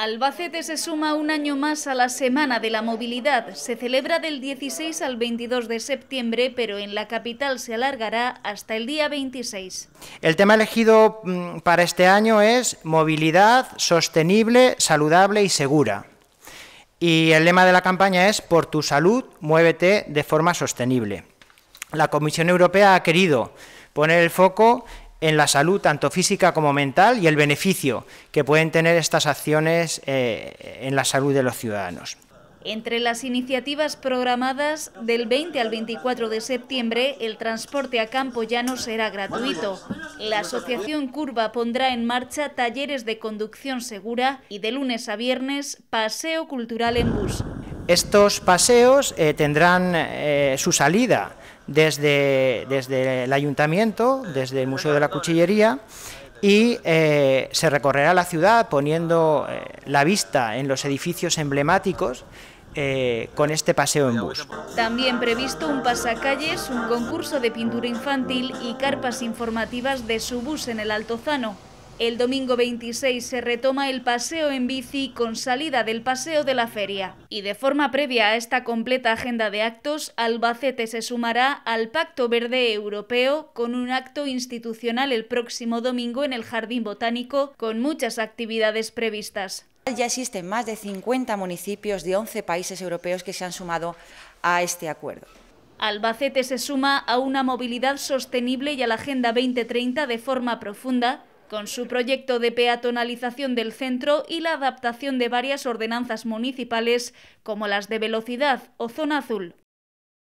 Albacete se suma un año más a la Semana de la Movilidad. Se celebra del 16 al 22 de septiembre, pero en la capital se alargará hasta el día 26. El tema elegido mm, para este año es movilidad sostenible, saludable y segura. Y el lema de la campaña es Por tu salud, muévete de forma sostenible. La Comisión Europea ha querido poner el foco en la salud, tanto física como mental, y el beneficio que pueden tener estas acciones eh, en la salud de los ciudadanos. Entre las iniciativas programadas del 20 al 24 de septiembre, el transporte a campo ya no será gratuito. La Asociación Curva pondrá en marcha talleres de conducción segura y de lunes a viernes paseo cultural en bus. Estos paseos eh, tendrán eh, su salida desde, el ayuntamiento, desde el Museo de la Cuchillería, y eh, se recorrerá la ciudad poniendo la vista en los edificios emblemáticos con este paseo en bus. También previsto un pasacalles, un concurso de pintura infantil y carpas informativas de su bus en el Altozano. El domingo 26 se retoma el paseo en bici con salida del paseo de la feria. Y de forma previa a esta completa agenda de actos, Albacete se sumará al Pacto Verde Europeo con un acto institucional el próximo domingo en el Jardín Botánico con muchas actividades previstas. Ya existen más de 50 municipios de 11 países europeos que se han sumado a este acuerdo. Albacete se suma a una movilidad sostenible y a la Agenda 2030 de forma profunda con su proyecto de peatonalización del centro y la adaptación de varias ordenanzas municipales, como las de velocidad o zona azul.